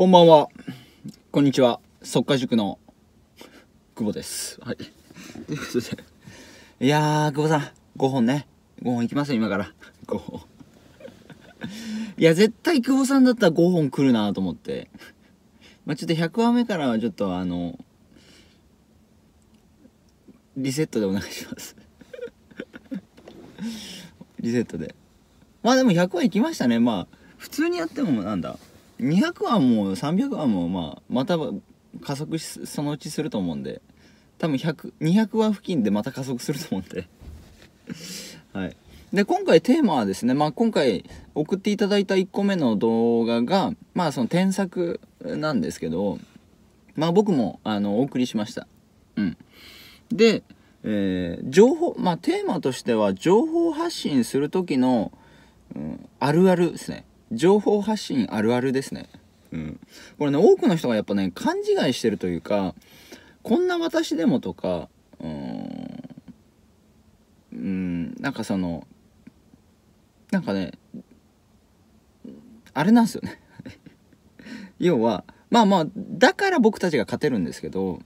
こんばんは。こんにちは。速化塾の久保です。はい。ということで。いやー、久保さん、5本ね。5本いきますよ、今から。5本。いや、絶対久保さんだったら5本来るなと思って。まあ、ちょっと100話目からはちょっとあの、リセットでお願いしますリセットで。まあでも100話いきましたね。まあ、普通にやってもなんだ200話も300話もまあまた加速しそのうちすると思うんで多分100200話付近でまた加速すると思うんで はいで今回テーマはですね、まあ、今回送っていただいた1個目の動画がまあその添削なんですけどまあ僕もあのお送りしましたうんでえー、情報まあテーマとしては情報発信する時の、うん、あるあるですね情報発信あるあるですね。うん。これね、多くの人がやっぱね、勘違いしてるというか、こんな私でもとか、うん、うん、なんかその、なんかね、あれなんですよね 要は、まあまあ、だから僕たちが勝てるんですけど、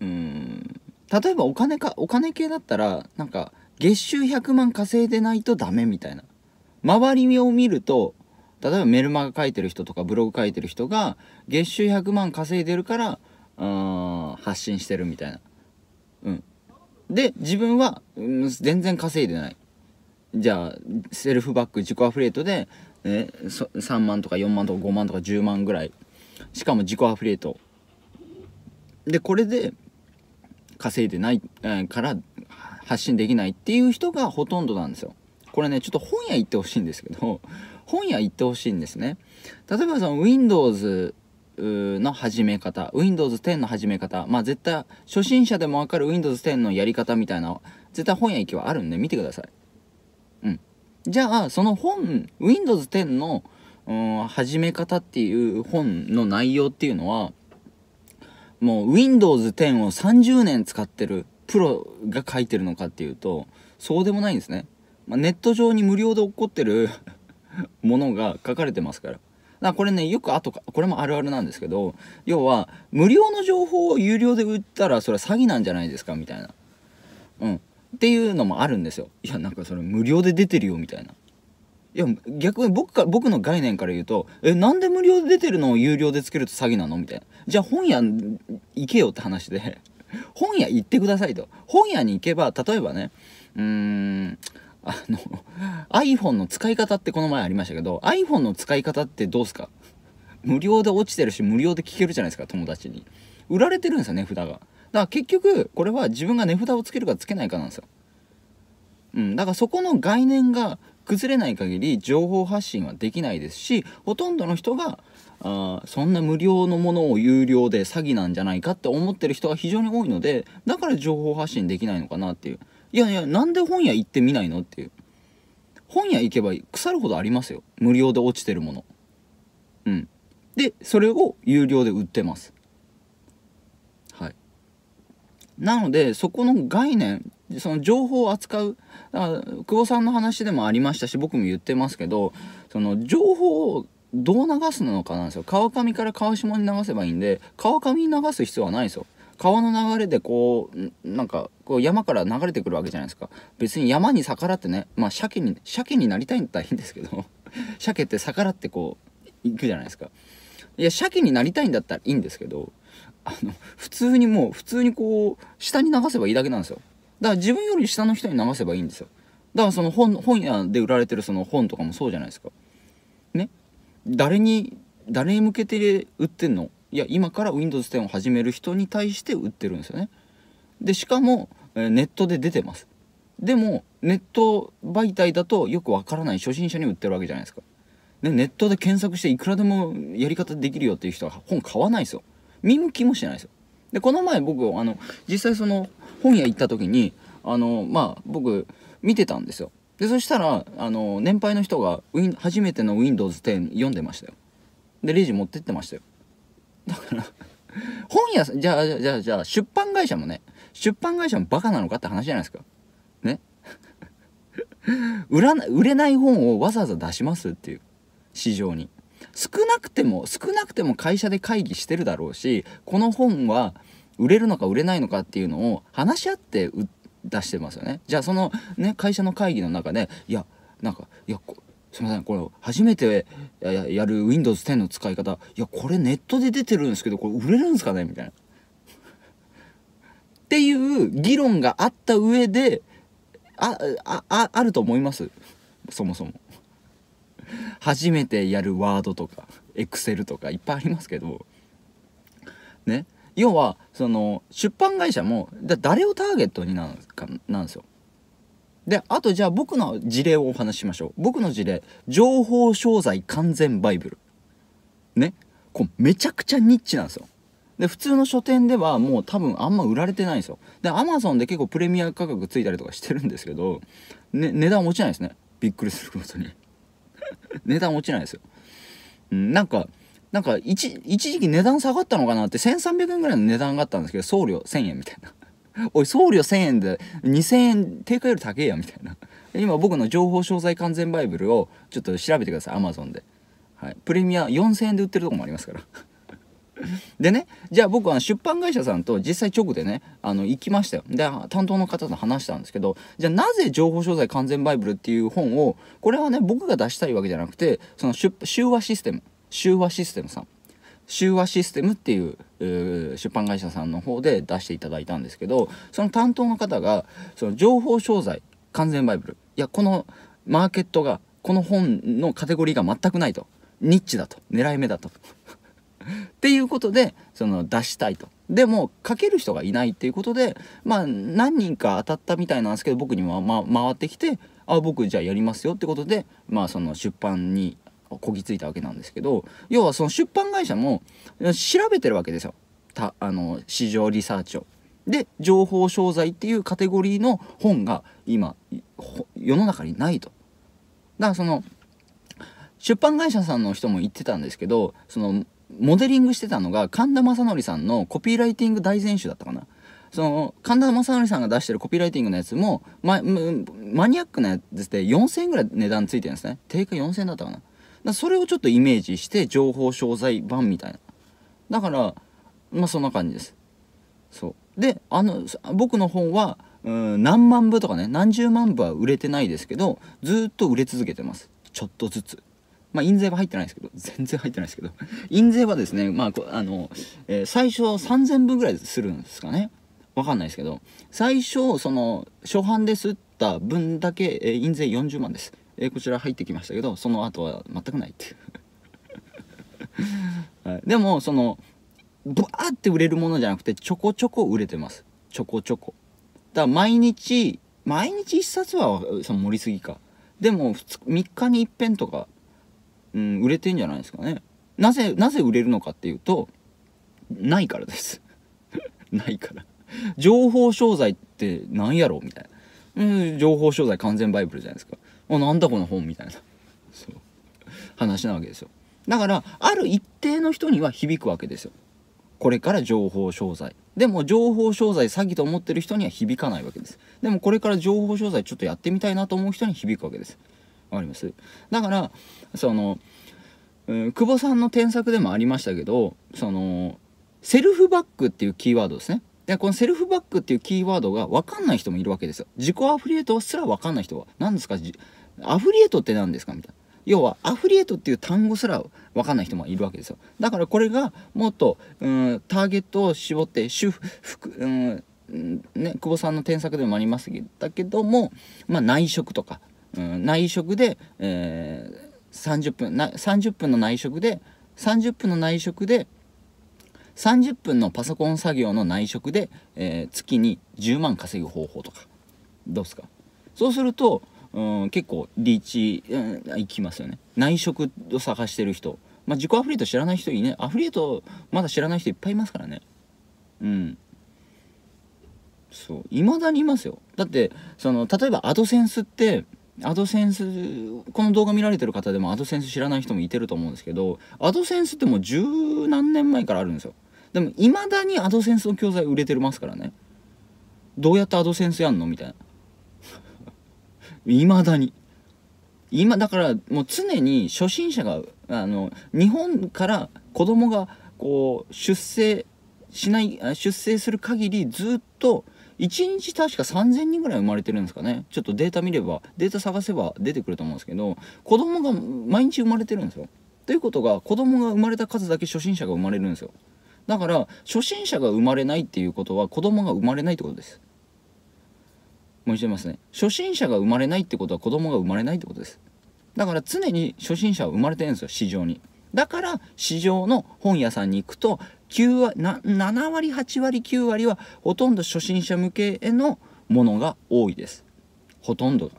うん、例えばお金か、お金系だったら、なんか、月収100万稼いでないとダメみたいな。周りを見ると例えばメルマガ書いてる人とかブログ書いてる人が月収100万稼いでるからあ発信してるみたいな。うん、で自分は、うん、全然稼いでない。じゃあセルフバック自己アフリエイトで、ね、3万とか4万とか5万とか10万ぐらいしかも自己アフリエイトでこれで稼いでないから発信できないっていう人がほとんどなんですよ。これね、ちょっと本屋行ってほしいんですけど、本屋行ってほしいんですね。例えばその Windows の始め方、Windows 10の始め方、まあ絶対初心者でもわかる Windows 10のやり方みたいな、絶対本屋行きはあるんで見てください。うん。じゃあ、その本、Windows 10の、始め方っていう本の内容っていうのは、もう Windows 10を30年使ってるプロが書いてるのかっていうと、そうでもないんですね。まあ、ネット上に無料で起こってる ものが書かれてますから。だこれねよく後かこれもあるあるなんですけど要は無料の情報を有料で売ったらそれは詐欺なんじゃないですかみたいな。うん、っていうのもあるんですよ。いやなんかそれ無料で出てるよみたいな。いや逆に僕か僕の概念から言うと「えなんで無料で出てるのを有料でつけると詐欺なの?」みたいな「じゃあ本屋行けよ」って話で「本屋行ってください」と本屋に行けば例えばねうーんあの、iPhone の使い方ってこの前ありましたけど、iPhone の使い方ってどうすか無料で落ちてるし、無料で聞けるじゃないですか、友達に。売られてるんですよ、値札が。だから結局、これは自分が値札をつけるかつけないかなんですよ。うん、だからそこの概念が崩れない限り情報発信はできないですしほとんどの人があそんな無料のものを有料で詐欺なんじゃないかって思ってる人が非常に多いのでだから情報発信できないのかなっていう。いやいや、なんで本屋行ってみないのっていう。本屋行けば腐るほどありますよ。無料で落ちてるもの。うん。で、それを有料で売ってます。はい。なので、そこの概念、その情報を扱う、だ久保さんの話でもありましたし、僕も言ってますけど、その情報をどう流すのかなんですよ。川上から川下に流せばいいんで、川上に流す必要はないんですよ。川の流れでこうなんかこう山から流れてくるわけじゃないですか別に山に逆らってねまあ鮭に鮭になりたいんだったらいいんですけど 鮭って逆らってこう行くじゃないですかいや鮭になりたいんだったらいいんですけどあの普通にもう普通にこう下に流せばいいだけなんですよだから自分より下の人に流せばいいんですよだからその本本屋で売られてるその本とかもそうじゃないですかね誰に誰に向けて売ってんのいや今から Windows 10を始める人に対して売ってるんですよねでしかも、えネットで出てますでもネット媒体だとよくわからない初心者に売ってるわけじゃないですかでネットで検索していくらでもやり方できるよっていう人は本買わないですよ見向きもしないですよでこの前僕あの実際その本屋行った時にあのまあ僕見てたんですよでそしたらあの年配の人がウィン初めての Windows10 読んでましたよでレジ持ってってましたよだから本屋さん、じゃあ、じゃあ、じゃあ、出版会社もね、出版会社もバカなのかって話じゃないですか。ね。売ら売れない本をわざわざ出しますっていう、市場に。少なくても、少なくても会社で会議してるだろうし、この本は売れるのか売れないのかっていうのを話し合って出してますよね。じゃあ、そのね、会社の会議の中で、いや、なんか、いや、すみませんこれ初めてやる Windows10 の使い方いやこれネットで出てるんですけどこれ売れるんですかねみたいな。っていう議論があった上であああると思いますそもそも。初めてやるワードとかエクセルとかいっぱいありますけどね要はその出版会社もだ誰をターゲットになんなんですよで、あとじゃあ僕の事例をお話ししましょう。僕の事例、情報商材完全バイブル。ね。こう、めちゃくちゃニッチなんですよ。で、普通の書店ではもう多分あんま売られてないんですよ。で、アマゾンで結構プレミア価格ついたりとかしてるんですけど、ね、値段落ちないですね。びっくりすることに。値段落ちないですよ。うん、なんか、なんか一、一時期値段下がったのかなって、1300円ぐらいの値段があったんですけど、送料1000円みたいな。おい、送料1000円で、2000円、定価より高えや、みたいな。今僕の情報詳細完全バイブルをちょっと調べてください、アマゾンで。はい。プレミア4000円で売ってるとこもありますから。でね、じゃあ僕は出版会社さんと実際直でね、あの、行きましたよ。で、担当の方と話したんですけど、じゃあなぜ情報商材完全バイブルっていう本を、これはね、僕が出したいわけじゃなくて、その出、修話システム、修話システムさん。修和システムっていう出版会社さんの方で出していただいたんですけどその担当の方がその情報商材完全バイブルいやこのマーケットがこの本のカテゴリーが全くないとニッチだと狙い目だと っていうことでその出したいとでも書ける人がいないっていうことでまあ何人か当たったみたいなんですけど僕には、ま、回ってきてあ僕じゃあやりますよってことでまあその出版にこぎついたわけなんですけど要はその出版会社も調べてるわけですよたあの市場リサーチを。で情報商材っていうカテゴリーの本が今世の中にないと。だからその出版会社さんの人も言ってたんですけどそのモデリングしてたのが神田正則さんのコピーライティング大全集だったかな。その神田正則さんが出してるコピーライティングのやつも、ま、マニアックなやつで4000円ぐらい値段ついてるんですね定価4000円だったかなそれをちょっとイメージして情報商材版みたいなだからまあそんな感じですそうであの僕の本はうん何万部とかね何十万部は売れてないですけどずっと売れ続けてますちょっとずつまあ、印税は入ってないですけど、全然入ってないですけど、印税はですね、まあ、あの、えー、最初3000分ぐらいするんですかね。わかんないですけど、最初、その、初版ですった分だけ、えー、印税40万です。えー、こちら入ってきましたけどその後は全くないっていう、はい、でもそのブワーって売れるものじゃなくてちょこちょこ売れてますちょこちょこだから毎日毎日1冊はその盛りすぎかでも 2, 3日にいっぺんとか、うん、売れてんじゃないですかねなぜなぜ売れるのかっていうとないからです ないから情報商材って何やろうみたいな、うん、情報商材完全バイブルじゃないですかあなんだこの本みたいなそう話なわけですよだからある一定の人には響くわけですよこれから情報商材でも情報商材詐欺と思ってる人には響かないわけですでもこれから情報商材ちょっとやってみたいなと思う人に響くわけですわかりますだからその、うん、久保さんの添削でもありましたけどそのセルフバックっていうキーワードですねで、このセルフバックっていうキーワードが分かんない人もいるわけですよ。自己アフリエイトすら分かんない人は、何ですか、アフリエイトって何ですかみたいな。要は、アフリエイトっていう単語すら分かんない人もいるわけですよ。だからこれがもっと、うん、ターゲットを絞って、主婦、うん、ね、久保さんの添削でもありますだけども、まあ、内職とか、うん、内職で、えー、30分な30分の内職で30分の内職で30分のパソコン作業の内職で、えー、月に10万稼ぐ方法とかどうですかそうするとうん結構リーチ、うん、いきますよね内職を探してる人まあ自己アフリエイト知らない人いねアフリエイトまだ知らない人いっぱいいますからねうんそういまだにいますよだってその例えばアドセンスってアドセンスこの動画見られてる方でもアドセンス知らない人もいてると思うんですけどアドセンスってもう十何年前からあるんですよでもいまだにアドセンスの教材売れてますからねどうやってアドセンスやんのみたいないま だに今だからもう常に初心者があの日本から子供がこう出生しない出生する限りずっと1日確か3,000人ぐらい生まれてるんですかねちょっとデータ見ればデータ探せば出てくると思うんですけど子供が毎日生まれてるんですよ。ということが子供が生まれた数だけ初心者が生まれるんですよ。だから初心者が生まれないっていうことは子供が生まれないってことですもう上げますね初心者が生まれないってことは子供が生まれないってことですだから常に初心者は生まれてるんですよ市場にだから市場の本屋さんに行くと9割7割8割9割はほとんど初心者向けへのものが多いですほとんどが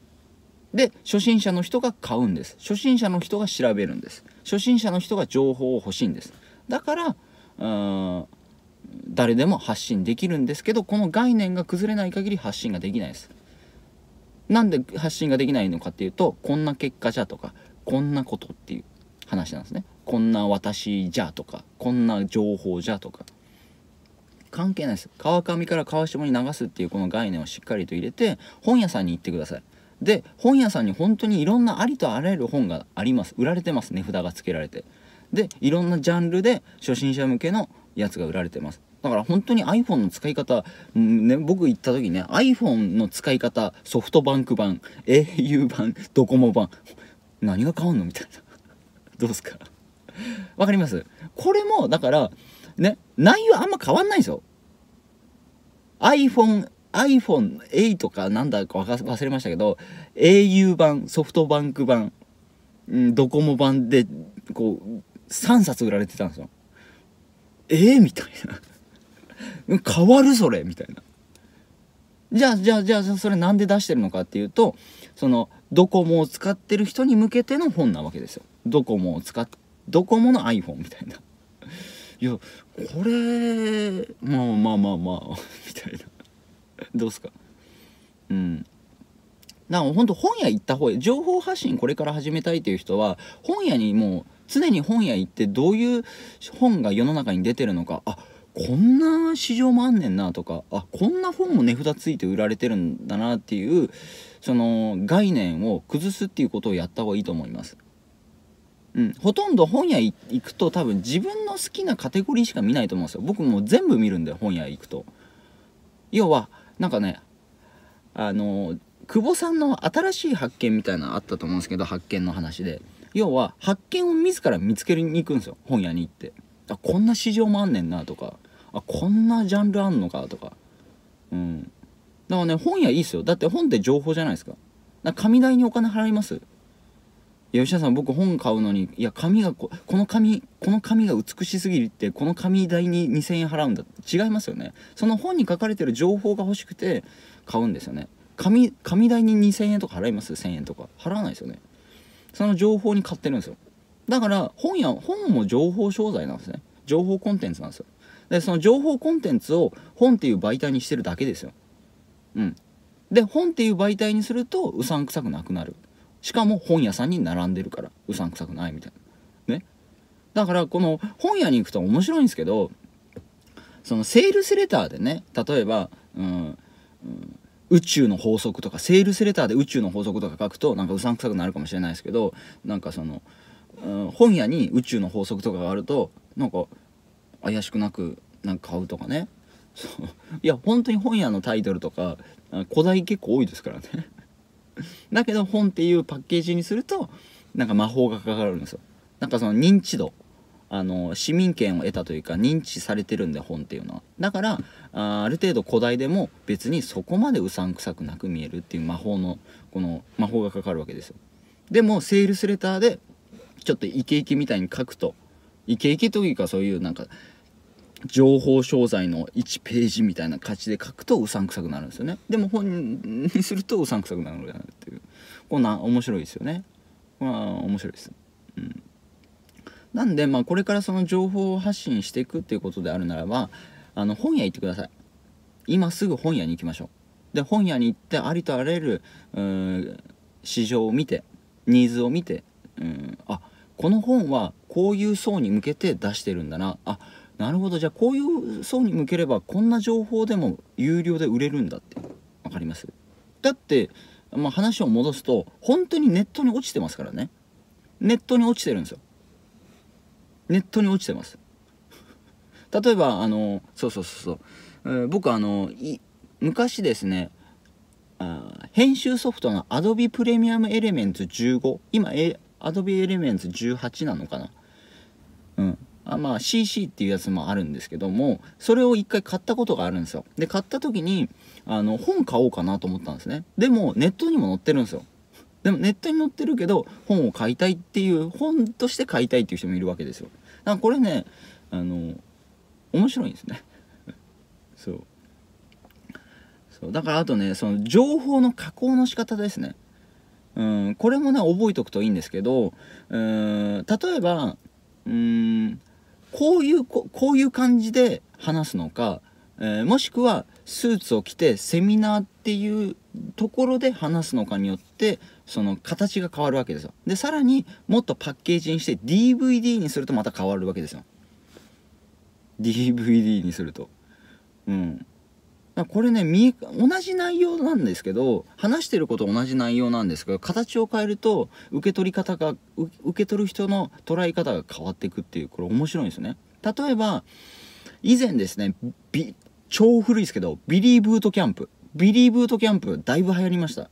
で初心者の人が買うんです初心者の人が調べるんです初心者の人が情報を欲しいんですだからうん誰でも発信できるんですけどこの概念が崩れない限り発信ができないです。なんで発信ができないのかっていうとこんな結果じゃとかこんなことっていう話なんですね。こんな私じゃとかこんな情報じゃとか関係ないです川上から川下に流すっていうこの概念をしっかりと入れて本屋さんに行ってくださいで本屋さんに本当にいろんなありとあらゆる本があります売られてます値札がつけられてでいろんなジャンルで初心者向けのやつが売られてますだから本当に iPhone の使い方、ね、僕行った時ね iPhone の使い方ソフトバンク版 au 版ドコモ版何が変わんのみたいなどうすかわかりますこれもだからね内容あんま変わんないんですよ iPhone iPhone8 かなんだか忘れましたけど au 版ソフトバンク版、ドコモ版でこう3冊売られてたんですよ。えー、みたいな 変わるそれみたいな。じゃあじゃあじゃあそれなんで出してるのかっていうとそのドコモを使ってる人に向けての本なわけですよ。ドコモを使っドコモの iPhone みたいな。いやこれまあまあまあまあみたいな。どうすかうんだか本当本屋行った方が情報発信これから始めたいという人は本屋にもう常に本屋行ってどういう本が世の中に出てるのかあこんな市場もあんねんなとかあこんな本も値札ついて売られてるんだなっていうその概念を崩すっていうことをやった方がいいと思います。うん、ほとんど本屋行くと多分自分の好きなカテゴリーしか見ないと思うんですよ。僕も全部見るんで本屋行くと。要はなんかねあの久保さんの新しい発見みたいなのあったと思うんですけど発見の話で。要は発見を自ら見つけに行くんですよ本屋に行ってあこんな市場もあんねんなとかあこんなジャンルあんのかとかうんだからね本屋いいっすよだって本って情報じゃないですかか紙代にお金払います吉田さん僕本買うのにいや紙がここの紙この紙が美しすぎるってこの紙代に2,000円払うんだ違いますよねその本に書かれてる情報が欲しくて買うんですよね紙紙代に2,000円とか払います1,000円とか払わないですよねその情報に買ってるんですよだから本や本も情報商材なんですね情報コンテンツなんですよでその情報コンテンツを本っていう媒体にしてるだけですようんで本っていう媒体にするとうさんくさくなくなるしかも本屋さんに並んでるからうさんくさくないみたいなねだからこの本屋に行くと面白いんですけどそのセールスレターでね例えば、うん、うん宇宙の法則とかセールスレターで宇宙の法則とか書くとなんかうさんくさくなるかもしれないですけどなんかその、うん、本屋に宇宙の法則とかがあるとなんか怪しくなくなんか買うとかねそういや本当に本屋のタイトルとか古代結構多いですからねだけど本っていうパッケージにするとなんか魔法がかかるんですよなんかその認知度あの市民権を得たというか認知されてるんで本っていうのはだからあある程度古代でも別にそこまでうさんくさくなく見えるっていう魔法のこの魔法がかかるわけですよでもセールスレターでちょっとイケイケみたいに書くとイケイケというかそういうなんか情報商材の1ページみたいな価値で書くとうさんくさくなるんですよねでも本にするとうさんくさくなるっていうこんな面白いですよねこれは面白いですうんなんで、まあ、これからその情報を発信していくっていうことであるならば、あの、本屋行ってください。今すぐ本屋に行きましょう。で、本屋に行ってありとあらゆる、うん、市場を見て、ニーズを見て、うん、あ、この本はこういう層に向けて出してるんだな。あ、なるほど。じゃあ、こういう層に向ければ、こんな情報でも有料で売れるんだって。わかりますだって、まあ、話を戻すと、本当にネットに落ちてますからね。ネットに落ちてるんですよ。ネットに落ちてます例えばあのそうそうそうそう、えー、僕あの昔ですねあ編集ソフトの Adobe Premium Elements 15今、A、d o b e Elements 18なのかなうんあまあ CC っていうやつもあるんですけどもそれを一回買ったことがあるんですよで買った時にあの本買おうかなと思ったんですねでもネットにも載ってるんですよでもネットに載ってるけど本を買いたいっていう本として買いたいっていう人もいるわけですよあこれねあの面白いんですね そうそうだからあとねその情報の加工の仕方ですねうんこれもね覚えておくといいんですけどうん例えばうんこういうこういう感じで話すのか、えー、もしくはスーツを着てセミナーっていうところで話すのかによってその形が変わるわけですよでさらにもっとパッケージにして DVD にするとまた変わるわけですよ DVD にするとうんこれね同じ内容なんですけど話してること同じ内容なんですけど形を変えると受け取り方が受け取る人の捉え方が変わっていくっていうこれ面白いんですよね例えば以前ですね超古いですけどビリーブートキャンプビリーブートキャンプ、だいぶ流行りました。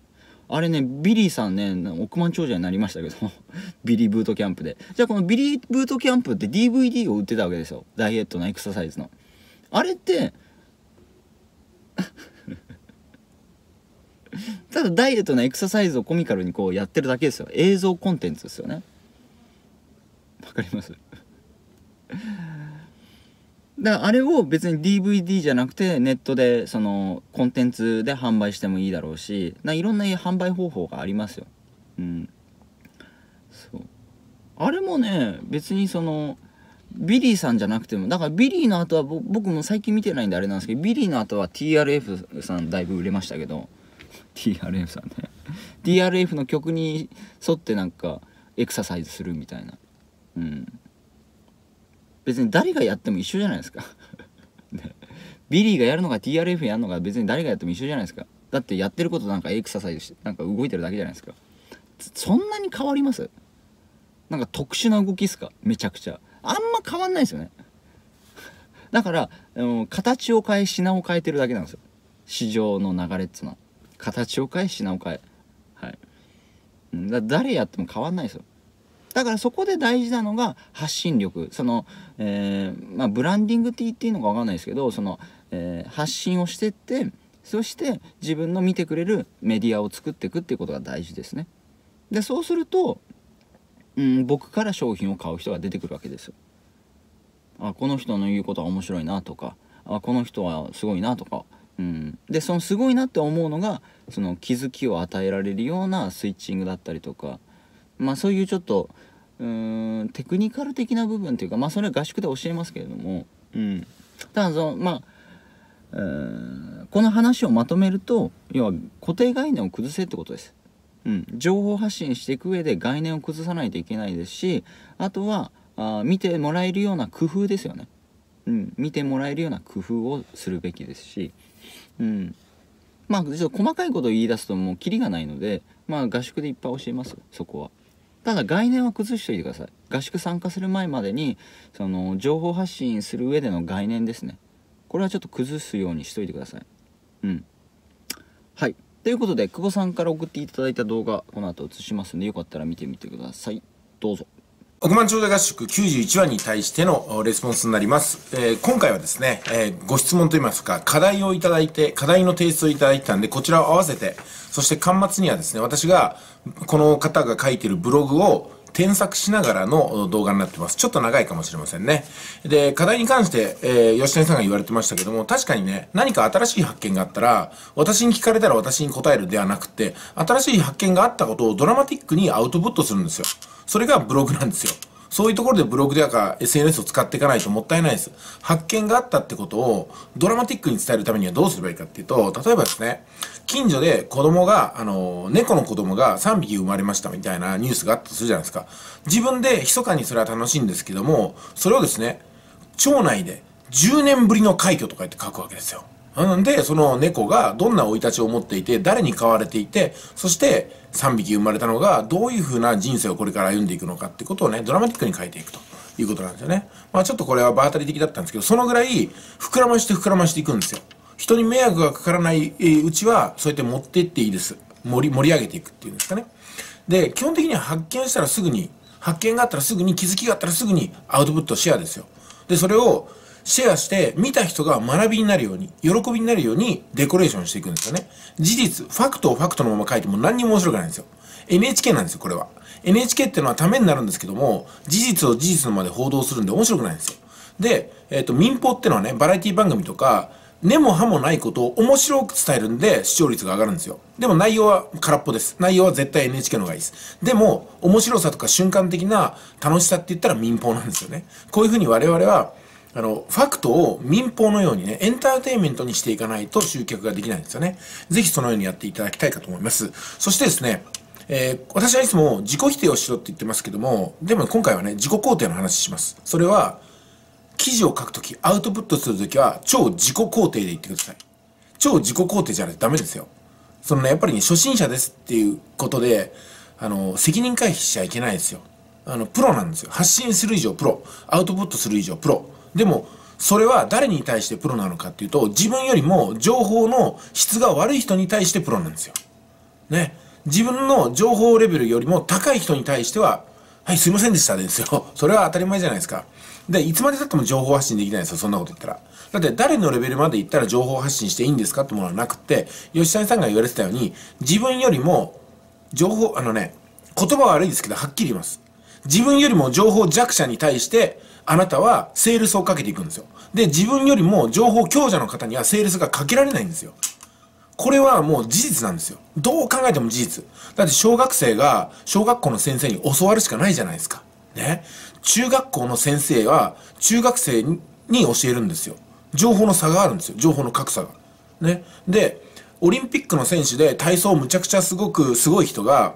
あれね、ビリーさんね、億万長者になりましたけど、ビリーブートキャンプで。じゃあこのビリーブートキャンプって DVD を売ってたわけですよ。ダイエットのエクササイズの。あれって ただダイエットのエクササイズをコミカルにこうやってるだけですよ。映像コンテンツですよね。わかりますだからあれを別に DVD じゃなくてネットでそのコンテンツで販売してもいいだろうしないろんな販売方法がありますよ。うん、そうあれもね別にそのビリーさんじゃなくてもだからビリーの後は僕も最近見てないんであれなんですけどビリーの後は TRF さんだいぶ売れましたけど TRF さんね TRF の曲に沿ってなんかエクササイズするみたいな。うん別に誰がやっても一緒じゃないですか ビリーがやるのか TRF やるのか別に誰がやっても一緒じゃないですかだってやってることなんかエクササイズしてなんか動いてるだけじゃないですかそんなに変わりますなんか特殊な動きっすかめちゃくちゃあんま変わんないですよねだから形を変え品を変えてるだけなんですよ市場の流れっつうのは形を変え品を変えはいだ誰やっても変わんないですよだからそこで大事なのが発信力その、えー、まあ、ブランディングって言っていいのかわかんないですけどその、えー、発信をしてってそして自分の見てくれるメディアを作っていくっていうことが大事ですね。でそうすると、うん、僕から商品を買う人が出てくるわけですあこの人の言うことは面白いなとかあこの人はすごいなとか、うん、でそのすごいなって思うのがその気づきを与えられるようなスイッチングだったりとかまあ、そういうちょっとうんテクニカル的な部分というか、まあ、それは合宿で教えますけれども、うん、ただそのまあこの話をまとめると要は固定概念を崩せってことです。うん、情報発信していく上で概念を崩さないといけないですしあとはあ見てもらえるような工夫ですよね、うん、見てもらえるような工夫をするべきですし、うん、まあちょっと細かいことを言い出すともうキリがないので、まあ、合宿でいっぱい教えますそこは。ただ概念は崩しておいてください合宿参加する前までにその情報発信する上での概念ですねこれはちょっと崩すようにしといてくださいうんはいということで久保さんから送っていただいた動画この後映しますんでよかったら見てみてくださいどうぞ億万長者合宿91話に対してのレスポンスになります。えー、今回はですね、えー、ご質問といいますか、課題をいただいて、課題の提出をいただいたんで、こちらを合わせて、そして端末にはですね、私が、この方が書いてるブログを添削しながらの動画になってます。ちょっと長いかもしれませんね。で、課題に関して、えー、吉谷さんが言われてましたけども、確かにね、何か新しい発見があったら、私に聞かれたら私に答えるではなくて、新しい発見があったことをドラマティックにアウトプットするんですよ。それがブログなんですよ。そういうところでブログでやか SNS を使っていかないともったいないです。発見があったってことをドラマティックに伝えるためにはどうすればいいかっていうと、例えばですね、近所で子供が、あの、猫の子供が3匹生まれましたみたいなニュースがあったとするじゃないですか。自分で密かにそれは楽しいんですけども、それをですね、町内で10年ぶりの快挙とか言って書くわけですよ。なんで、その猫がどんな生い立ちを持っていて、誰に飼われていて、そして3匹生まれたのが、どういう風な人生をこれから歩んでいくのかってことをね、ドラマティックに書いていくということなんですよね。まあちょっとこれは場当たり的だったんですけど、そのぐらい膨らまして膨らましていくんですよ。人に迷惑がかからないうちは、そうやって持っていっていいです。盛り、盛り上げていくっていうんですかね。で、基本的には発見したらすぐに、発見があったらすぐに、気づきがあったらすぐにアウトプットシェアですよ。で、それをシェアして、見た人が学びになるように、喜びになるようにデコレーションしていくんですよね。事実、ファクトをファクトのまま書いても何にも面白くないんですよ。NHK なんですよ、これは。NHK ってのはためになるんですけども、事実を事実のまで報道するんで面白くないんですよ。で、えっ、ー、と、民放ってのはね、バラエティ番組とか、根も葉もないことを面白く伝えるんで視聴率が上がるんですよ。でも内容は空っぽです。内容は絶対 NHK の方がいいです。でも、面白さとか瞬間的な楽しさって言ったら民放なんですよね。こういうふうに我々は、あの、ファクトを民放のようにね、エンターテインメントにしていかないと集客ができないんですよね。ぜひそのようにやっていただきたいかと思います。そしてですね、えー、私はいつも自己否定をしろって言ってますけども、でも今回はね、自己肯定の話します。それは、記事を書くとき、アウトプットするときは、超自己肯定で言ってください。超自己肯定じゃないとダメですよ。そのね、やっぱりね、初心者ですっていうことで、あの、責任回避しちゃいけないですよ。あの、プロなんですよ。発信する以上プロ。アウトプットする以上プロ。でも、それは誰に対してプロなのかっていうと、自分よりも情報の質が悪い人に対してプロなんですよ。ね。自分の情報レベルよりも高い人に対しては、はい、すいませんでしたですよ。それは当たり前じゃないですか。で、いつまで経っても情報発信できないんですよ、そんなこと言ったら。だって誰のレベルまで行ったら情報発信していいんですかってものはなくて、吉谷さんが言われてたように、自分よりも、情報、あのね、言葉は悪いですけど、はっきり言います。自分よりも情報弱者に対して、あなたはセールスをかけていくんですよ。で、自分よりも情報強者の方にはセールスがかけられないんですよ。これはもう事実なんですよ。どう考えても事実。だって小学生が小学校の先生に教わるしかないじゃないですか。ね。中学校の先生は中学生に教えるんですよ。情報の差があるんですよ。情報の格差が。ね。で、オリンピックの選手で体操むちゃくちゃすごくすごい人が、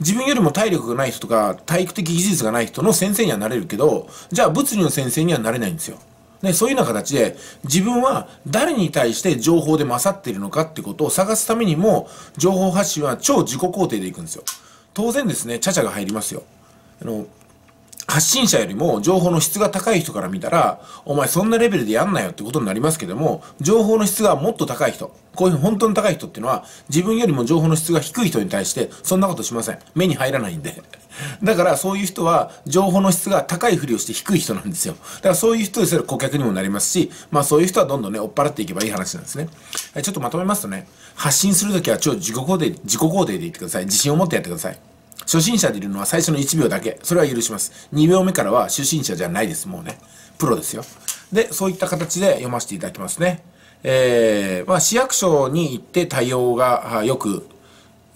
自分よりも体力がない人とか体育的技術がない人の先生にはなれるけど、じゃあ物理の先生にはなれないんですよ。ね、そういうような形で自分は誰に対して情報で勝っているのかってことを探すためにも情報発信は超自己肯定でいくんですよ。当然ですね、ちゃちゃが入りますよ。あの発信者よりも情報の質が高い人から見たら、お前そんなレベルでやんなよってことになりますけども、情報の質がもっと高い人、こういう本当に高い人っていうのは、自分よりも情報の質が低い人に対して、そんなことしません。目に入らないんで。だからそういう人は、情報の質が高いふりをして低い人なんですよ。だからそういう人ですら顧客にもなりますし、まあそういう人はどんどんね、追っ払っていけばいい話なんですね。ちょっとまとめますとね、発信するときは超自己肯定、自己肯定で言ってください。自信を持ってやってください。初心者でいるのは最初の1秒だけ。それは許します。2秒目からは初心者じゃないです。もうね。プロですよ。で、そういった形で読ませていただきますね。えー、まあ、市役所に行って対応がよく、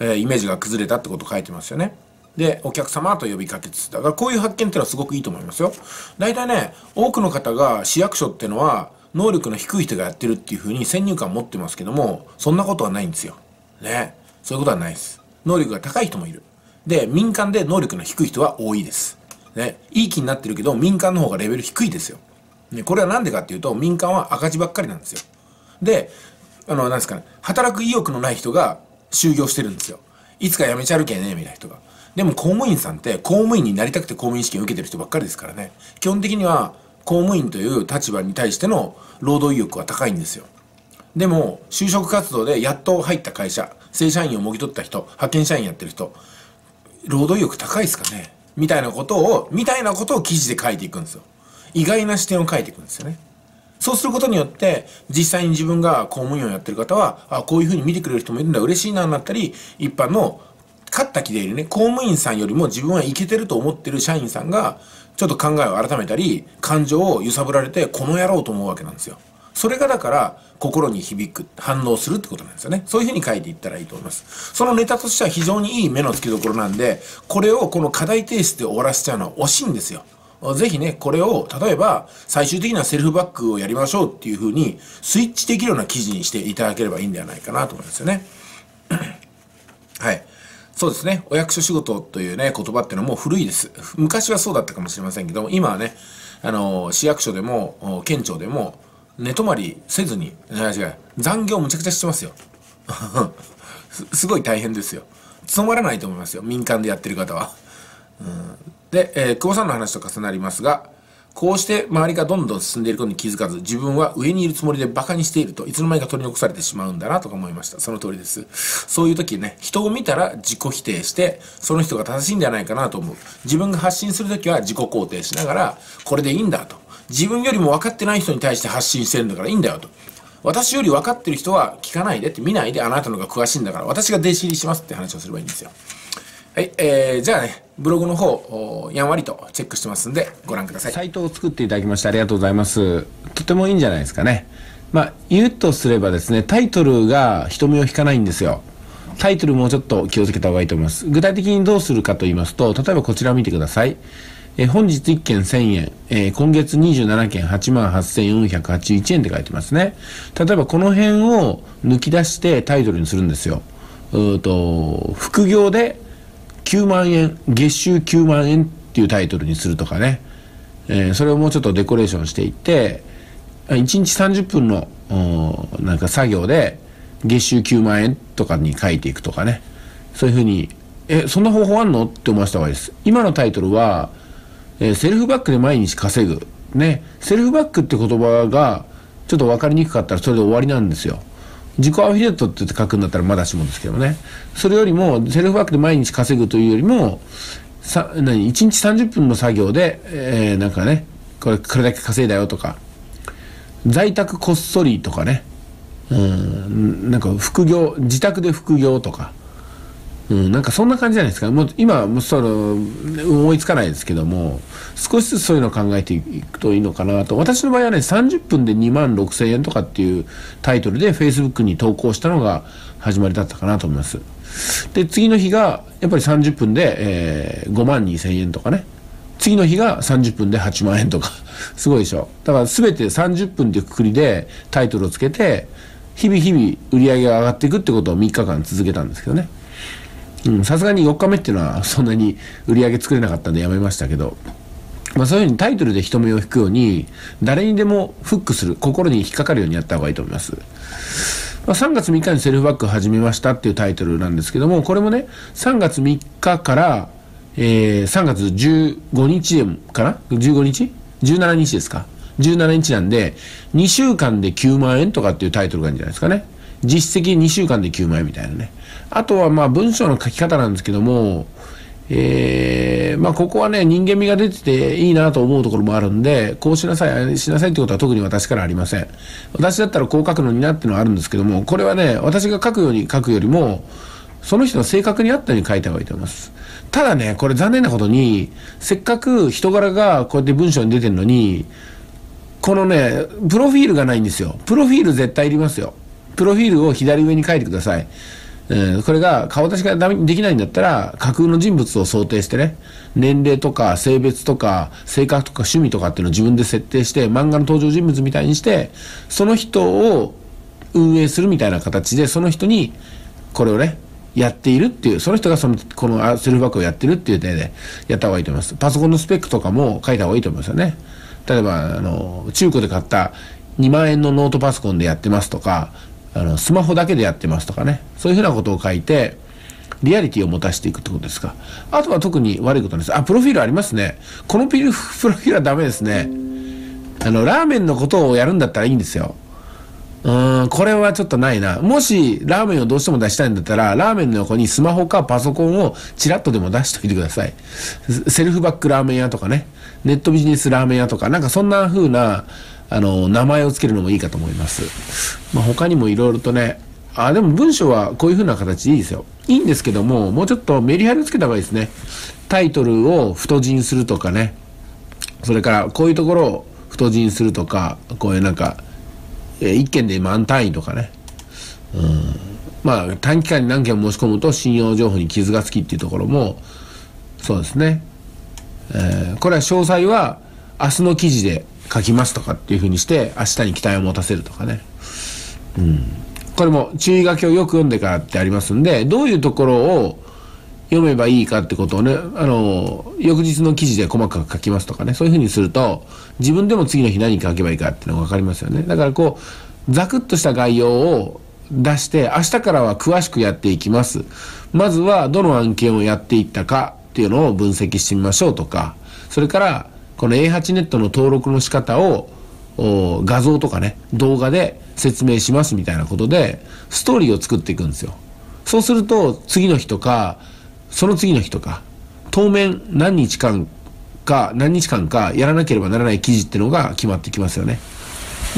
えー、イメージが崩れたってこと書いてますよね。で、お客様と呼びかけつつ、だからこういう発見ってのはすごくいいと思いますよ。大体ね、多くの方が市役所ってのは、能力の低い人がやってるっていうふうに先入観持ってますけども、そんなことはないんですよ。ね。そういうことはないです。能力が高い人もいる。で、民間で能力の低い人は多いです。ね、いい気になってるけど、民間の方がレベル低いですよ。ね、これは何でかっていうと、民間は赤字ばっかりなんですよ。で、あの、なんですかね、働く意欲のない人が就業してるんですよ。いつか辞めちゃうけね、みたいな人が。でも公務員さんって公務員になりたくて公務員試験受けてる人ばっかりですからね。基本的には公務員という立場に対しての労働意欲は高いんですよ。でも、就職活動でやっと入った会社、正社員をもぎ取った人、派遣社員やってる人、労働意欲高いですかねみたいなことを、みたいなことを記事で書いていくんですよ。意外な視点を書いていくんですよね。そうすることによって、実際に自分が公務員をやってる方は、あ、こういうふうに見てくれる人もいるんだ、嬉しいな、なったり、一般の勝った気でいるね、公務員さんよりも自分はいけてると思ってる社員さんが、ちょっと考えを改めたり、感情を揺さぶられて、この野郎と思うわけなんですよ。それがだから、心に響く、反応するってことなんですよね。そういうふうに書いていったらいいと思います。そのネタとしては非常にいい目の付けどころなんで、これをこの課題提出で終わらせちゃうのは惜しいんですよ。ぜひね、これを、例えば、最終的なセルフバックをやりましょうっていうふうに、スイッチできるような記事にしていただければいいんではないかなと思いますよね。はい。そうですね。お役所仕事というね、言葉ってのはもう古いです。昔はそうだったかもしれませんけども、今はね、あの、市役所でも、県庁でも、寝泊まりせずに、違う違う、残業むちゃくちゃしてますよ。すすごい大変ですよ。つまらないと思いますよ、民間でやってる方は。うん、で、えー、久保さんの話と重なりますが、こうして周りがどんどん進んでいることに気づかず、自分は上にいるつもりで馬鹿にしていると、いつの間にか取り残されてしまうんだなとか思いました。その通りです。そういう時ね、人を見たら自己否定して、その人が正しいんじゃないかなと思う。自分が発信する時は自己肯定しながら、これでいいんだと。自分よりも分かってない人に対して発信してるんだからいいんだよと。私より分かってる人は聞かないでって見ないであなたの方が詳しいんだから私が弟子入りしますって話をすればいいんですよ。はい、えー、じゃあね、ブログの方、やんわりとチェックしてますんで、ご覧ください。サイトを作っていただきましてありがとうございます。とてもいいんじゃないですかね。まあ、言うとすればですね、タイトルが人目を引かないんですよ。タイトルもうちょっと気をつけた方がいいと思います。具体的にどうするかと言いますと、例えばこちらを見てください。えー、本日1件1000円、えー、今月27件88,481円って書いてますね。例えばこの辺を抜き出してタイトルにするんですよ。うと、副業で9万円、月収9万円っていうタイトルにするとかね。えー、それをもうちょっとデコレーションしていって、1日30分の、なんか作業で月収9万円とかに書いていくとかね。そういうふうに、え、そんな方法あんのって思わせた方がいいです。今のタイトルは、えー、セルフバックで毎日稼ぐ。ね。セルフバックって言葉がちょっと分かりにくかったらそれで終わりなんですよ。自己アフィリエイトって書くんだったらまだしもですけどね。それよりも、セルフバックで毎日稼ぐというよりも、さ何1日30分の作業で、えー、なんかね、これ、これだけ稼いだよとか、在宅こっそりとかね、うん、なんか副業、自宅で副業とか、うん、なんかそんな感じじゃないですか。もう今、もうその、思いつかないですけども、少しずつそういうのを考えていくといいのかなと。私の場合はね、30分で2万6千円とかっていうタイトルで Facebook に投稿したのが始まりだったかなと思います。で、次の日が、やっぱり30分で、えー、5万2千円とかね。次の日が30分で8万円とか。すごいでしょ。だから全て30分でいうくくりでタイトルをつけて、日々日々売り上げが上がっていくってことを3日間続けたんですけどね。さすがに4日目っていうのはそんなに売り上げ作れなかったんでやめましたけど、まあ、そういうふうにタイトルで人目を引くように誰にでもフックする心に引っかかるようにやった方がいいと思います。まあ、3月3日にセルフバック始めましたっていうタイトルなんですけども、これもね、3月3日から、えー、3月15日かな ?15 日 ?17 日ですか ?17 日なんで、2週間で9万円とかっていうタイトルがあるんじゃないですかね。実績2週間で9枚みたいなね。あとはまあ文章の書き方なんですけども、えー、まあここはね、人間味が出てていいなと思うところもあるんで、こうしなさい、あれしなさいってことは特に私からありません。私だったらこう書くのになってのはあるんですけども、これはね、私が書くように書くよりも、その人の性格に合ったように書いた方がいいと思います。ただね、これ残念なことに、せっかく人柄がこうやって文章に出てるのに、このね、プロフィールがないんですよ。プロフィール絶対いりますよ。プロフィールを左上に書いてください。うん、これが顔出しができないんだったら架空の人物を想定してね年齢とか性別とか性格とか趣味とかっていうのを自分で設定して漫画の登場人物みたいにしてその人を運営するみたいな形でその人にこれをねやっているっていうその人がそのこのセルフバックをやってるっていう点でやった方がいいと思いますパソコンのスペックとかも書いた方がいいと思いますよね例えばあの中古で買った2万円のノートパソコンでやってますとかあのスマホだけでやってますとかねそういうふうなことを書いてリアリティを持たせていくってことですかあとは特に悪いことなですあプロフィールありますねこの プロフィールはダメですねあのラーメンのことをやるんだったらいいんですようんこれはちょっとないなもしラーメンをどうしても出したいんだったらラーメンの横にスマホかパソコンをちらっとでも出しといてくださいセルフバックラーメン屋とかねネットビジネスラーメン屋とかなんかそんな風なあの、名前を付けるのもいいかと思います。まあ、他にもいろいろとね、あ、でも文章はこういう風な形でいいですよ。いいんですけども、もうちょっとメリハリをつけた方がいいですね。タイトルを太字にするとかね。それから、こういうところを太字にするとか、こういうなんか、えー、1件で満単位とかね。うん。まあ、短期間に何件申し込むと信用情報に傷がつきっていうところも、そうですね。えー、これは詳細は明日の記事で書きますとかっていう風にして、明日に期待を持たせるとかね。うん。これも注意書きをよく読んでからってありますんで、どういうところを読めばいいかってことをね、あの、翌日の記事で細かく書きますとかね、そういう風にすると、自分でも次の日何書けばいいかっていうのが分かりますよね。だからこう、ざくっとした概要を出して、明日からは詳しくやっていきます。まずはどの案件をやっていったかっていうのを分析してみましょうとか、それから、この A8 ネットの登録の仕方を画像とかね動画で説明しますみたいなことでストーリーを作っていくんですよそうすると次の日とかその次の日とか当面何日間か何日間かやらなければならない記事ってのが決まってきますよね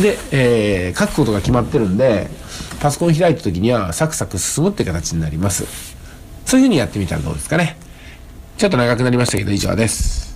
で、えー、書くことが決まってるんでパソコン開いた時にはサクサク進むって形になりますそういうふうにやってみたらどうですかねちょっと長くなりましたけど以上です